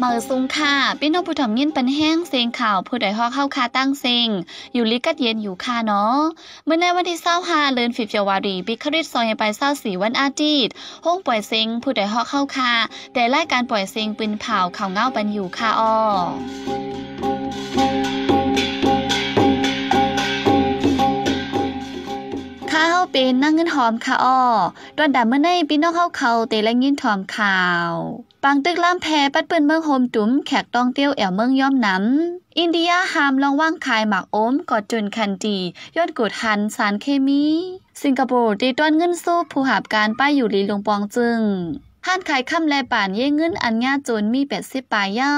เออสูงค่ะพี่น้องผู้ถ่อมยินปันแห้งเซงข่าวผู้ใดฮอเข้าคาตั้งเซงอยู่ลิกัดเย็นอยู่ค่าเนาะ เมื่อในวันที่เศร้าฮาเลือนฟิบเาวารีปิคริสซอยไปเศร้าสี่วันอาทิตย์ห้องปล่อยเซงผู้ใดฮอเข้าคาแต่ไล่การปล่อยเซงปืนเผาข่าวเงาปันอยู่ค่าอ้อเป็นนั่งเงินหอมค่ะอ้อดอนดาเมื่อในพี่น้องเขาเขาเตและยินถอมข่าวปังตึกล่ามแพปัดเปิ้นเมืองโฮมจุ๋มแขกต้องเตี้ยว แอวเมืองย่อมน้ำ อินเดียหามลองว่างขายหมากโอมกอดจนคันดี ยอดกดหัน สารเคมี สิงคโปร์ตีต้นเงินสู้ผู้หาบการป้ายอยู่ลีลงปองจึง ห้านขายคาำแลป่านเย่เงินอันง่าจนมีแปดสิบปลายเย้า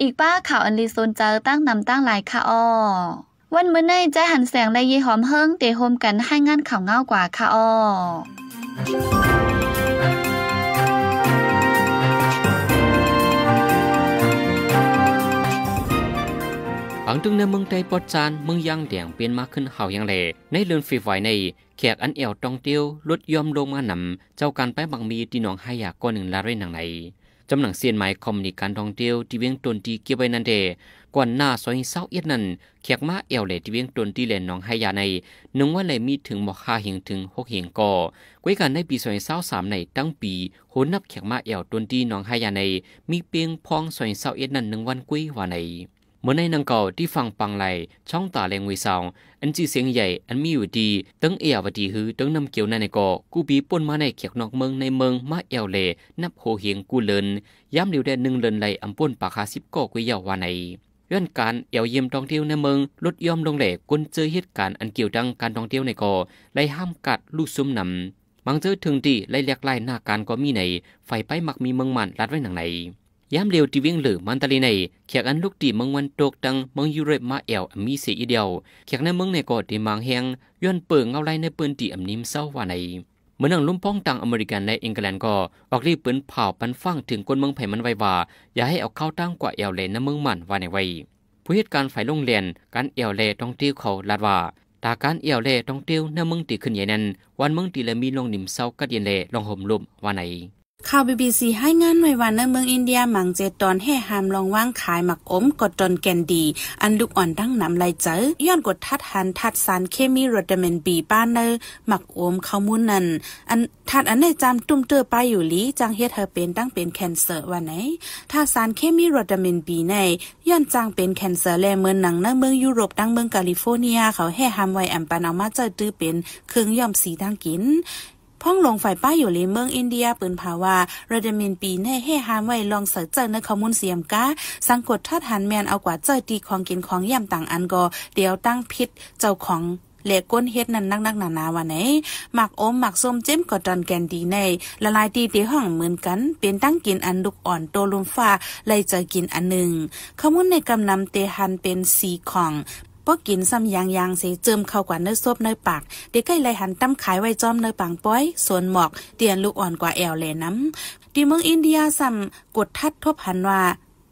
อีกป้าข่าวอันลีโซนเจอตั้งนำตั้งหลายค่ะอ้อวันเมื่อในใจหันแสงและยีหอมเฮิงเตะโฮมกันให้งานข่าวเงากว่า ค่ะอ้ออังตึงในเมืองไทยปอดจานเมืองยังเดียงเปลี่ยนมาขึ้นเห่ายังเลในเรือนฟีไวในแขกอันเอวตองเตียวลดยอมลงมานำเจ้าการไปบังมีตีหนองหายากก้อนหนึ่งลาเรนหนังไหนจำหนังเซียนหมายคอมนิการท่องเที่ยวที่เวียงตนตีเกี่ยวไปนันเดกวนหน้าซอยเศร้าเอียดนั้นเขียกมาเอวเล่ที่เวียงตนตีแหลนน้องไฮยาในนึงว่าเลยมีถึงมอกคาเหียงถึงหกเหียงก่อไว้กันในปีซอยเศร้าสามใน ตั้งปี โหนับเขียกมาเอวตนตีน้องไฮยาใน มีเปียงพองซอยเศร้าเอียดนั้นหนึ่งวันกุ้ยว่าในเมื่อในนังเก่าที่ฟังปังไหลช่องตาแรงวีสาวอันจีเสียงใหญ่อันมีอยู่ดีตั้งเอียวดีฮือตั้งนำเกี่ยวในในเกาะกูบีป่นมาในเขียกนอกเมืองในเมืองมาเอวเลนับโหเฮียงกูเลิน ย้ำเหลียวแดนหนึ่งเลินไหลอันป่นปากคาสิบก่อกุยยาววาในย้อนการเอวเยี่ยมท่องเที่ยวในเมืองลดย่อมลงแหลกกวนเจอเหตุการณ์อันเกี่ยวดังการท่องเที่ยวในเกาะไล่ห้ามกัดลูกซุ้มนำบางเจอถึงดีไล่เลียกไล่หน้าการก็มีในไฟไปมักมีเมืองมันรัดไว้หนังไหนยามเร็วที่วิ่งเหลือมันตะลีในเขียกอันลูกตีเมืองวันตกตังเมืองยูเรปมาแอลมีเสียอีเดียวเขียกในเมืองในกอดที่มังแหงย้อนเปิงเอาไรในปืนตีอำนิมเศร้าว่าในเมืองลุ่มพ้องต่างอเมริกันในอังกฤษก็ออกรีบปืนเผาปันฟังถึงคนเมืองไผ่มันไว้ว่า อย่าให้เอาเข้าตั้งกว่าแอลเลนในเมืองมันว่าในไว้ผู้เหตุการณ์ฝ่ายโรงเรียนการแอลเลต้องตี้วเขาลาดว่าตาการเอลเลนต้องเตี้ยวนเมืองตีขึ้นใหญ่นั้น วันเมืองตีละมีลงนิ่มเศร้ากัดเด็นเล่ลงห่มลมว่าไหนข่าวบีบีซีให้งานหน่วยวันในเมืองอินเดีย หมังเจตอนแห่หามลองว่างขายหมักอมกดจนแกนดี อันลูกอ่อน ดั้งนำลายเจอย้อนกดทัดหันทัดสารเคมีโรดเมนบี ป้านเนอหมักอมข้าวมุนนันอันทัดอันในจำตุ้มเตอไปอยู่ลีจังเฮเธอเป็นตั้งเป็นแคนเซอร์วันไหนถ้าสารเคมีโรดเมนบีในย้อนจังเป็นแคนเซอร์แลเมืองหนังในเมืองยุโรปดั้งเมืองแคลิฟอร์เนียเขาแห่หามไว้อมปานออกมาเจอตื้อเป็นเครื่องย่อมสีดั้งกินพ่องลงฝ่ายป้าอยู่ในเมืองอินเดียปืนภาวาระดมินปีแน่เฮฮามไว้ ลองเสิร์เจอในข้อมูลเสียมกาสังกดท่ดหันแมนเอากว่าเจอดีของกินของย่ำต่างอันก็เดี๋ยวตั้งพิษเจ้าของเลก้นเฮ็ดนั่นนักนักหนาหนาวันไหนหมักอมหมักส้มเจ้มกอดอนแกนดีในละลายตีเตีห้องเหมือนกันเป็นตั้งกินอันดุกอ่อนโตลุมฟ้าเลยจะกินอันหนึ่ง ข้อมูลในกำนำเตหันเป็นสีของป้อกินซ้ำยางยางเสเจิมเข้ากว่าเนื้อซบเนื้อปาก เด็กใกล้ไหหันตั้มขายไว้จอมเนื้อปังป้อยส่วนหมอก เตียนลูกอ่อนกว่าแอวแหลน้ำดีเมืองอินเดียซ้ำกดทัดทบหันว่า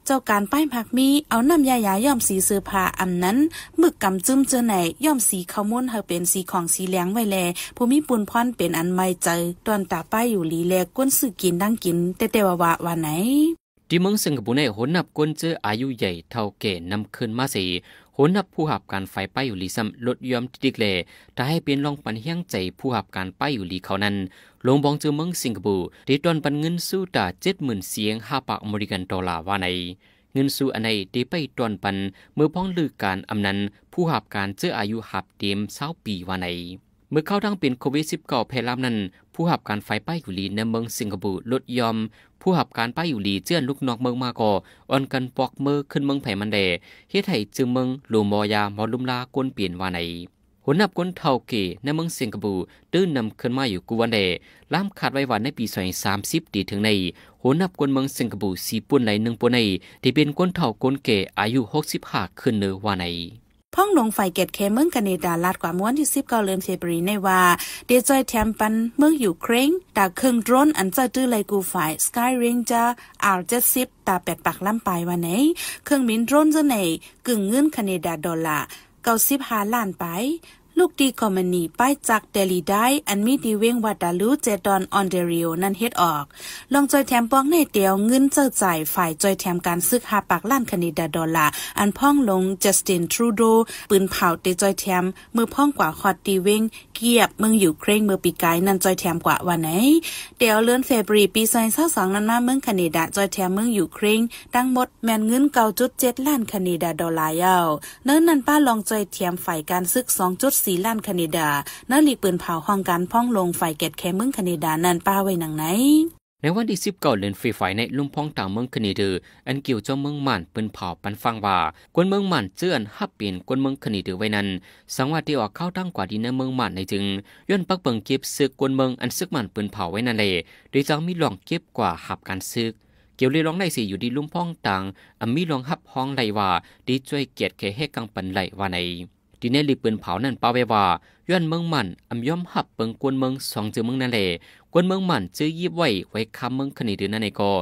เจ้าการป้ายผักมี เอาน้ำยายาย่อมสีเสื้อผ้าอำนั้นมึกกำจึ้มเจอไหนย่อมสีขาวมุนเฮาเป็นสีของสีเหลืองไว้แลภูมิปุนพรนเป็นอันไม่เจอตอนตาป้ายอยู่ลีแลก้นสื่อกินดังกินแต่แต่ว่าว่าวันไหนที่มืงสิงคโปร์ในหนนับก้นเจออายุใหญ่เท่าเก่นำขึ้นมาสีหนับผู้หับการไฟป้ายอยู่ลีซัำลดยอมติดเลถ้าให้เปลี่ยนลองปันเฮียงใจผู้หับการป้ายอยู่ลีเขานั้น ลงบองจือเมืองสิงคโปร์ด้ดอนปันเงินสู้ตาเจ็ดหมื่นเสียงห้าปากอเมริกันดอลลาร์ว่าในเงินสู้อันในได้ไปดอนปัน เมื่อพ้องลือการอำนันผู้หับการเจออายุหับเต็มเศร้าปีว่าในเมื่อเข้าท้งเป็นโควิด -19 แพร่ลามนั้นผู้หับการไฟป้ายอยู่ลีในเมืองสิงคโปร์ลดยอม ผู้หับการป้ายอยู่ลีเจื้อนลูกนอกเมืองมาก่ออ่อนกันปอกมือขึ้นเมืองไผ่มันแดเฮ็ดให้จึงเมืองลูมอยามอลุมลากวนเปลี่ยนว่าไหนหัวหน้าคนเท่าเกในเมืองสิงคโปร์ตื้นนำขึ้นมาอยู่กูวันเดล้าขาดไว้วันในปีสองสามสิบตีถึงในหัวหน้าคนเมืองสิงคโปร์สี่ปุ่นในหนึ่งปุ่นในที่เป็นคนเท่าคนเก่อายุหกสิบห้าขึ้นเนื้อว่าไหนพ่องหลงไฟเกตเคเมืองกเนดาลาดกว่าม้วนที่ิบเกลือนเฟบรีในว่า เดจอยแทมปันเมืองอยู่เครงตาเครื่องโดรนอันจะตื้อไลกูฝ่ายสกายเรนเจอร์อาร์เจ็ดสิบตาแปดปักล้ำปลายวันไหนเครื่องบินโดรนจะไหนกึ่งเงินคเนดาดอลลาร์เก้าสิบห้าล้านไปลูกดีคอมมานีป้ายจากเดลีได้อันมีดีเวงวัดดาลูเจดอนออนเดริโอ นั่นเฮ็ดออกลองจอยแถมปองในเตียวเงินเจ้าจ่ายฝ่ายจอยแถมการซึกหาปากล้านคณิดาดอลลาอันพ่องลงจัสตินทรูโดปืนเผาเตจอยแถมมื่อพ่องกว่าคอดดีเวงเกียบเมืองอยู่เคร่งเมื่อปีกาย นั่นจอยแถมกว่าวันไหน เดี๋ยวเลื่อนเฟบรีปีซอยเศร้าสองนั้นมาเมืองคณิดาจอยแถมเมืองอยู่เคร่งตั้งหมดแมนเงินเก่าจุดเจ็ดล้านคณิดาดอลลารเย้าเนื้อนั่นป้าลองจอยแถมฝ่ายการซึกสองจุดสีล้านแคนาดานาลีปืนเผาห้องการพ่องลงไฟเก็ดแคเมืองคนาดานั่นป้าไว้หนังไหน ในวันที่สิบเก้าเล่นไฟายในลุ่มพ้องต่างเมืองคเนเดอร์อันเกี่ยวเจ้าเมืองมันปืนเผาปันฟังว่า กวนเมืองมันเจื่อนฮับเปลี่ยนกวนเมืองคเนเดอร์ไว้นั้นสังวาที่ออกเข้าตั้งกว่าดีในเมืองมันในจึงย้อนปักเปิงเก็บซึกกวนเมืองอันซึกมันปืนเผาไว้นั่นเลยโดยจังมีหลองเก็บกว่าหับการซึก เกี่ยวเรียร้องไนสีอยู่ดีลุ่มพ้องต่างอันมีหลองฮับห้องไลว่า ดีช่วยเกียรติเคให้กังปันไลว่าในดีเนลีปืนเผานั่นเปาเวว่าย้อนเมืองมันอัมย่อมหับเปิงกวนเมืองสองจือเมืองนั่นแหละกวนเมืองมันจื้อยีบไว้ไว้คำเมืองคณีเดือนั่นองก็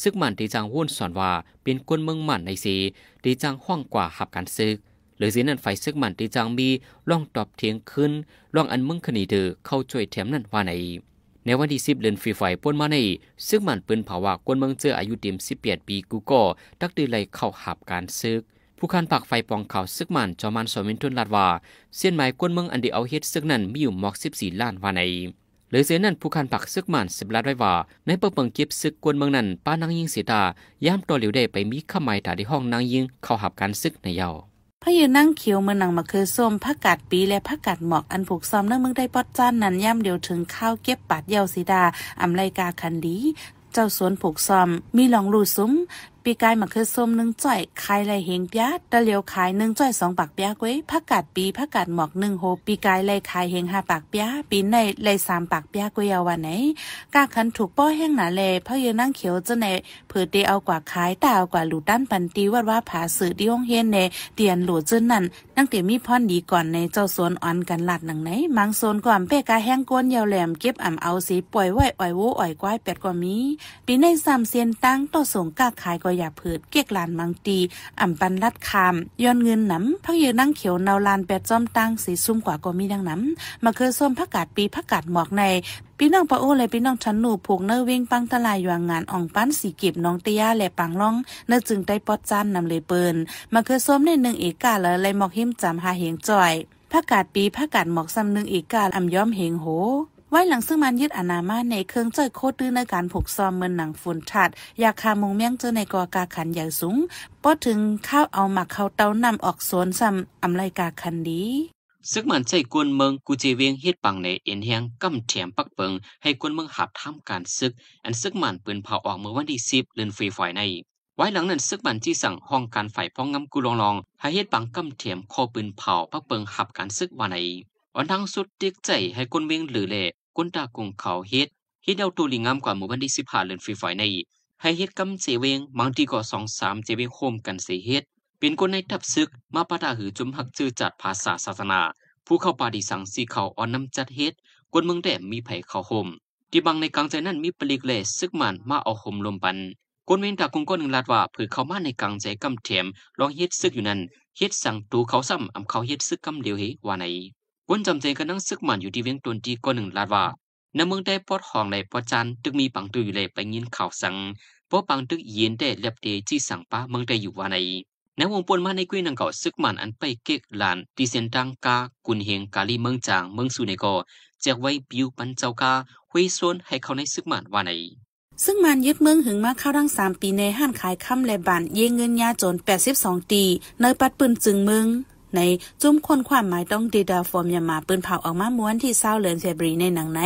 ซึกมันดีจังวุ่นสอนว่า เป็นกวนเมืองมันในสีดีจังห้องกว่าหับการซึกหรือสีนั่นไฟซึกมันดีจังมีล่องตอบเทียงขึ้นล่องอันเมืองคณีเดือเข้าช่วยแถมนั่นว่าไหนในวันที่สิบเดือนฟีไฟป่นมาในซึกมันปืนเผาว่ากวนเมืองเจออายุเต็มสิบแปดปีกูก็ตักดีไหลเข้าหับการซึกผู้คันปากไฟปองเขาซึกมันจอมันสมินทุนลาดว่า เส้นไม้กวนเมืองอันดีเอาเฮ็ดซึกนั้นมีอยู่หมอกสิบสี่ล้านวาในหรือเสียนั้นผู้คันปักซึกมันสิบล้านไว้ว่า ในเปิงเปิงเก็บซึกกวนเมืองนั้น ป้านางยิงเสียตาย่ามตัวเหลียวได้ไปมีข้าไม้ถาที่ห้องนางยิงเข้าหับการซึกในเยาพยืนนั่งเขียวเมืองนังมาเคือส้มผักกาดปีและผักกาดหมอกอันผูกซ้อมนั่งมึงได้ปอดจ้านนั้นย่ำเดียวถึงข้าวเก็บปัดเยาสีดาอำไลกาคันดีเจ้าสวนผูกซ้อมมีหลองรูซุ้มปีกายมาคือส้มหนึ่งจ่อยขายไรเฮงเปียตะเลียวขายหนึ่งจ่อยสองปากเปียกเว้ยผักกาดปีผักกาดหมอกหนึ่งโหปีกายไรขายเฮงห้าปากเปียปีในไรสามปากเปียกเว้ยเอาวันไหนกาคันถูกป้อแห้งหนาเลพะเยนั่งเขียวจะไหนเผื่อเดเอากว่าขายตาเอากว่าหลูด้านปันตีวัดว่าผาสื่อดีห้องเฮนเนเตียนหลูจนนั่นนั่งเตียมีพ่อนดีก่อนในเจ้าสวนอ่อนกันหลัดหนังไหนมังโซนก่อนเป้กาแห้งก้นยาวแหลมเก็บอ่ำเอาสีป่วยไหวอ่อยวูอ่อยกว้ายเป็ดกว่ามีปีในสามเซียนตั้งต่อส่งกาขายกวอยาผืดเกียกลานมังตีอ่ำปันลัดคามย้อนเงินน้ำพักยืนนั่งเขียวเนาลานแปดจอมตั้งสีซุ่มกว่าก็มีดังน้ำมาเคยส้มพักกาดปีพักกาดหมอกใน พี่น้องปะโอเลยพี่น้องชันหนูผูกเนื้อเวงปังตลายยวางงานอ่องปั้นสีเก็บน้องเตียและปังร่องเนื้อจึงได้ปอดจันนำเลยเปินมาเคยส้มในหนึ่งเอกาแลเลยหมอกหิมจำหาเหงจ่อยพักกาดปีพักกาดหมอกซ้ำหนึ่งเอกาอ่ำย้อมเหงโหไว้หลังซึ่งมันยึดอนามาในเครื่องเจอโคตรดื้อในการผูกซอมเมือนหนังฝนถัดอยากคามงเมี่ยงเจอในกอกาขันใหญ่สูงป้อถึงข้าวเอาหมักเขาเต้านำออกสวนซ้ำอำไลกาขันดีซึ่งมันใจกวนเมืองกูจีเวียงเฮ็ดปังในเอ็นแฮงกำแถมปักเปิงให้กวนเมืองหับทำการซึกอันซึกมันปืนเผาออกเมื่อวันที่10เดือนฟีฝอยใน ไว้หลังนั้นซึกมันที่สั่งห้องการฝ่ายพ้องงำกูลองลองให้เฮ็ดปังกำแถมคอปืนเผาปักเปิงหับการซึกว่าในวันทั้งสุดเติ๊กใจให้กวนเวียงหรือเลก้นตากุงเขาเฮ็ด เฮ็ดเอาตัวลิงามกว่าหมู่้ันที่สิบห้าเลนฟีฝอยใน ให้เฮ็ดกำเสเวงบางทีก็สองสามเจเวงโคมกันเสเฮ็ด เป็นคนในทับซึกมาปะตาหือจุมหักจื้อจัดภาษาศาสนา ผู้เข้าปาดีสังสีเขาอ่อนน้ำจัดเฮ็ดคนเมืองแดมมีไผ่เขาโฮมที่บางในกลางใจนั้นมีปลีกเลสซึกมันมาเอาฮมลมปันคนเว้นตากุงก็หนึ่งลาดว่าผือเขามาในกลางใจกำเถมลองเฮ็ดซึกอยู่นั้นเฮ็ดสั่งตูเขาซ้ำอำเขาเฮ็ดซึกกำเดียวเฮว่าไหนกุนจำเจกันนั่งซึกหมันอยู่ที่เวียงตุนทีก็หนึ่งลาดว่าในเมืองได้ปอดห้องในปอดจันตึกมีปังตุอยู่เลยไปยินข่าวสังเพราะปังตึกเย็นได้เล็บเดจี้สังป้าเมืองได้อยู่ว่าในในวงปนมาในกุ้ยนังเก่าซึกมันอันไปเก็กหลานที่เสียนดังกากุนเฮงกาลีเมืองจางเมืองสุเนกอแจกไว้บิวปันเจ้ากาหุยส่วนให้เขาในซึกมันว่าในซึ่งมันยึดเมืองหึงมาเข้ารังสามปีในห้านขายค่ำและบันเยเงินยาจนแปดสสิบองตีในปัดปืนจึงเมืองในจุ้มคนความหมายต้องดีดาฟอร์มยามาปืนเผาออกมาม้วนที่เศร้าเลือนเฟบรีในหนังไหน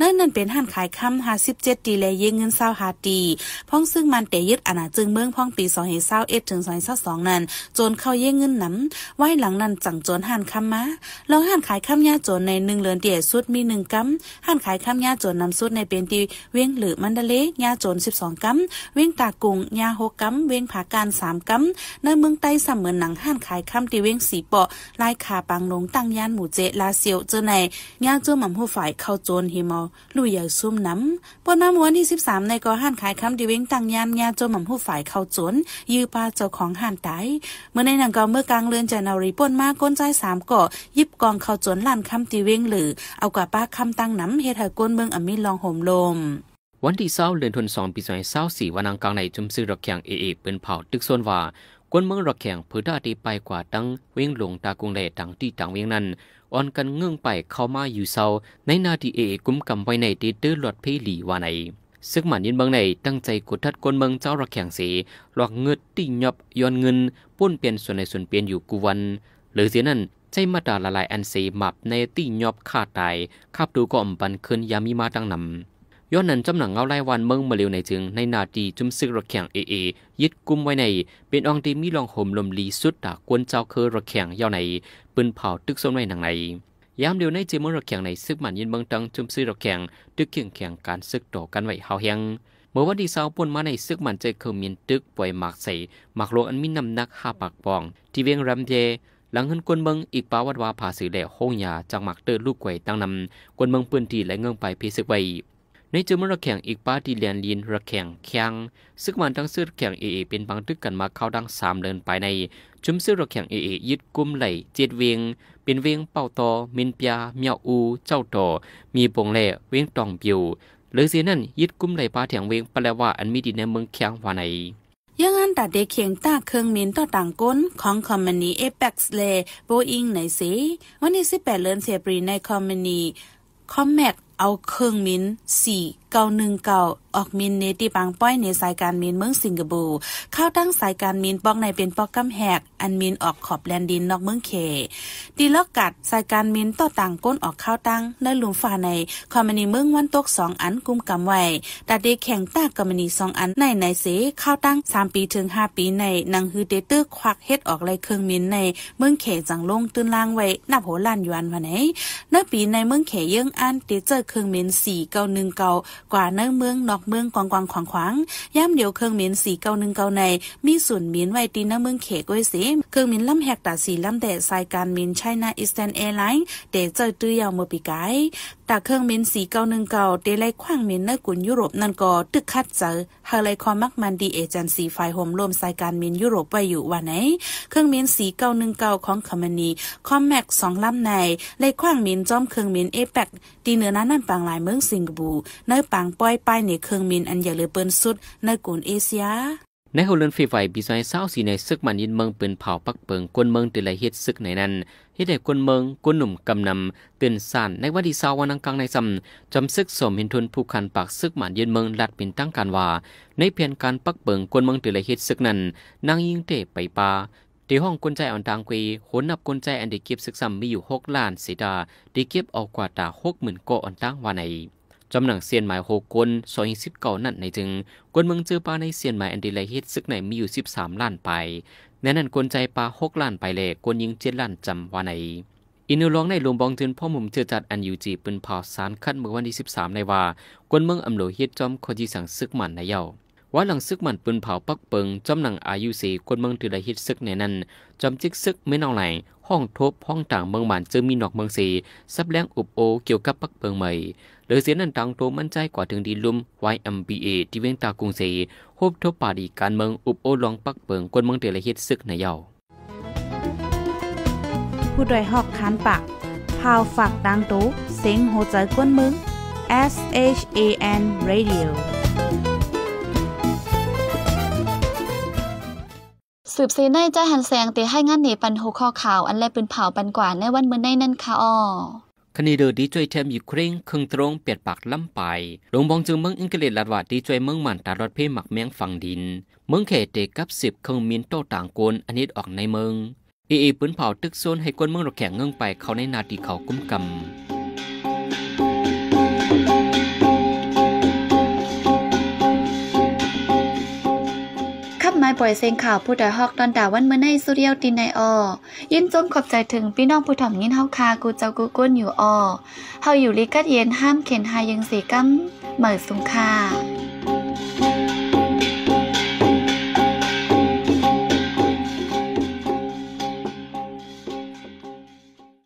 นั่นนั่นเป็นห้านขายคำหาสิบเจ็ดดีเลยเยเงินเศร้าหาดีพ้องซึ่งมันเตยึดอาณาจึงเมืองพ้องปีสองเหเศร้าเอ็ดถึงสองเศร้าสองนั้นจนเข้าเยี่ยงเงินหนำไวยหลังนั้นจังจนห้านคำมาลองห้านขายคำยาจนในหนึ่งเลือนเตี่ยสุดมีหนึ่งกัมห้านขายคำยาจนนำสุดในเป็นตีเวียงหรือมันดะเลยยาจนสิบสองกัมเวียงตากุงยาหกกัมเวียงผาการสามกัมในเมืองใต้เสมือนหนังห้านขายคำตีเวียงสีปอไล่ขาปังลงตั้งย่านหมู่เจลาเซียวเจอในย่างเจาหม่ำผู้ฝ่ายเข้าโจนฮิมอลุยใหญ่ซุ่มน้ำปนน้ำวันที่13ในกอห้านขายคำดีเว้งตั้งย่านย่างเจาหม่ำผู้ฝ่ายเข้าโจน ยื้อปลาเจ้าของห้านตายเมื่อในหนังกอเมื่อกลางเลือนจันนารีป่นมาก้นใจสามเกาะยิบกองเข้าโจนลัานคำตีเว้งหรือ เอากว่าป้าคำตั้งน้ำเฮ็ดใก้นเมืองอมิลองห่มลม วันที่เศร้าเดือนธันวองปีสองพันสิบสี่วันอังลางในจุมซื้อรักแข่งเอเอเป็นเผาตึกโซนว่ากวนเมืองรักแข่งผืนดาดีไปกว่าตั้งเวียงหลงตากรุงเลตังที่ตังเวียงนั้นอ่อนกันเงื่องไปเข้ามาอยู่เซาในนาทีเอกุ้มกำไว้ในตีตื้อหลอดเพลีว่าหนซึ่งหมันยินบางในตั้งใจกดทัดกวนเมืองเจ้ารักแข่งสีหลอกเงือดตีหยบย้อนเงินป้นเปลี่ยนส่วนในส่วนเปลี่ยนอยู่กุวัน หรือเสียนั้นใจมาดาละลายอันสีหมับในตีหยบฆ่าตายคาบดูก็อมปันขึ้นยามีมาตั้งนำย้อนนั้นจำหนังเอาไล่วันเมืองมาเร็วในจึงในนาดีจุมซึกระแข่งเอเอยึดกุมไว้ใน เป็นองดีมีลองห่มลมลีสุดตากวนเจ้าเคอระแข่งยาวในปืนเผาตึกส้ไในหนังในยามเดียวในเจมอระแข่งในซึกมันยินเมืองตังจุมซึกระแข่งตึกเขียงแข่งการซึกต่อกันไว้เฮาเฮียงเมื่อวันที่สาวปนมาในซึกมันเจเคอมินตึกป่วยหมากใส่หมากโลอันมีน้ำหนักห้าปากปอง ที่เวียงรำเยหลังเงินกวนเมืองอีกปาวัดวาผาสือแหล่ห้องยาจากหมักเตอร์ลูกไกวตั้งนำกวนเมืองพื้นที่และเงื่องไปพิสึกไว้ในจมนวระแข่งอีกป้าที่เลียนลินระแข่งแข่งซึ่งมันทั้งซื้อแข่งเอเอเป็นบังทึกกันมาเข้าดังสามเลินไปในจุมซื้อระแข่งเอเอยึดกุมไหลเจ็ดเวงเป็นเวงเป่าตอมินปยยเมียวอูเจ้าต่อมีปงแหล่เวงตองบิว หรือเสียนั่นยึดกุมไหลป้าแถงเวงปลว่าอันมีดีในเมืองแข่งว่าหนยังอันตัดเด็กเขียงตาเครื่องมินต่อต่างก้นของคอมมานีเอเป็กซ์เลโบอิงในสีวันที่ปดเดือนเสปรีในคอมมานีคอมแมกเอาเครื่องมิ้นสี่。เก่าหนึ่งเก่าออกมินเนติบางป้อยในสายการมินเมืองสิงคโปร์เข้าตั้งสายการมินปอกในเป็นปอกกำแหก อันมินออกขอบแลนดินนอกเมืองเคดีลอกกัดสายการมินต่อต่างก้นออกเข้าตั้งในหลุมฝาในคอมมินีเมืองวันตกสองอันกุมกำไว้ตัดเดแข่งตากคอมมานีสองอันในในเสเข้าตั้งสามปีถึงห้าปีในนางฮือเตเตอร์ควักเฮ็ดออกไรเครื่องมินในเมืองเขจังลงตื้นล่างไว้นับโหลัานยวนวันไหนเนื้อปีในเมืองเขยื่งอันเตเจอเครื่องมินสี่เก่าหนึ่งเก่ากว่าเนื้อเมืองนอกเมืองกวางกวางขวางขวางย่ำเดียวเครื่องมินสีเก้าหนึ่งเก้าใน มีส่วนเหมินไว้ตีเนื้อเมืองเขกไว้สิเครื่องมินล่ำแหกตาสีล่ำแต่สายการมินไชน่าอีสแตนแอร์ไลน์เด็กเจอตื้อยาวเมื่อปีกายาเครื่องเมนสีเก่าหนึ่งเก่าเตไลคว่างเมนเนอร์กุนยุโรปนั่นก็ตึกคัดเจอฮาไลคอมักมันดีเอเจนซีไฟโฮมร่วมสายการเมนยุโรปไว้อยู่วันไหนเครื่องเมนสีเก่าหนึ่งเก่าของคอมมานีคอมแม็กสองลำใน เลคว่างเมนจอมเครื่องเมนเอแปกตีเหนือนั้นนั่นปางหลายเมืองสิงคโปร์เนื้อปางป้อยป้ายในเครื่องเมนอันใหญ่เลยเปิ้นสุดเนกุนเอเชียในเขาเลือนไีไฟปีซอยเศร้าสีในซึกมันยินเมืองปืนเผาปักเปิงกวนเมืองตนไลเฮ็ดซึกในนั้นเฮ็ดให้กวนเมืองกวนหนุ่มกำนำตื่นสานในวันที่เศร้าวันอังคารในซำจำซึกสมเห็นทุนผู้คันปากซึกมันยินเมืองลัดเป็นตั้งการว่า ในเพียงการปักเปิงกวนเมืองตนไลเฮ็ดซึกนั้นนางยิงเตะไปปาที่ห้องกุนใจอ่อนทางกวีขนนับกุนใจอันดีเก็บศึกซ้ำมีอยู่หกล้านสีดาดีเก็บเอากว่าตาหกหมื่นโกอ่อนตั้งวันในจำหนังเซียนหมายโฮกุนซอยสิบเก่านั่นในจึงกวนเมืองเจอปลาในเซียนหมายแอนดิไลฮิตซึกไหนมีอยู่สิบสามล้านไป แนนั่นกวนใจปลาหกล้านไปเลยกวนยิงเจ็ดล้านจำว่าใน อินุร้องในหลวงบองจึนพ่อมุมเจอจัดอันยูจีปืนเผาสารคัดเมื่อวันที่สิบสามในว่ากวนเมืองอำโลฮิตจอมคอยีสังซึกหมันในเยาว่าหลังซึกหมันปืนเผาปักเปิงจอมหนังอายุสี่กวนเมืองตือไดฮิตซึกในนั้นจอมจิกซึกไม่นองไหลห้องทบห้องต่างเมืองหมันเจอมีหนอกเมืองสี ซับแรงอุบโอ เกี่ยวกับปักเปิงใหม่ลดยเสียงนั่นดังโตมั่นใจกว่าถึงดีลุม YMBA ที่เวียงตากรุงเซโฮบทบปาดีการเมืองอุบโอลองปักเปิงกวนเมืองเตลเฮ็ดซึกในเยาผู้ดยหอกคันปากพาวฝากดังโต้เซ็งโหใจกวนมึง S H A N Radio สืบซีในใจหันแสงเตะให้งานเหนปันโหข้อข่าว อันแลปืนเผาปันกว่าในวันเมื่อในนั่นค่ะอ้อคณีเดือดีจวยเทมอยู่เคร่งคึงตรงเปียดปากล้ำไปหลงบองจึงเมืองอังกฤษลัดว่าดีจวยเมืองมันตารถเพ่หมักแมงฝั่งดิน เมืองเขตเ็กกับสิบคึงมินโตต่างกวนอันนี้ออกในเมืองอีอีปืนเผาตึกโซนให้กวนเมืองรถแข่งเงื่งไปเขาในนาทีเขากุ้มกำายปล่อยเสียงข่าว ผู้ใดฮอกตอนดาวันเมื่อในสุเรียวตินในออ ยินจมขอบใจถึงพี่น้องผู้ถ่อมยินเฮาคากูเจ้ากูก้นอยู่ออเฮาอยู่ลิกัดเย็นห้ามเข็นหายังสีกั้มเหมือสุงคา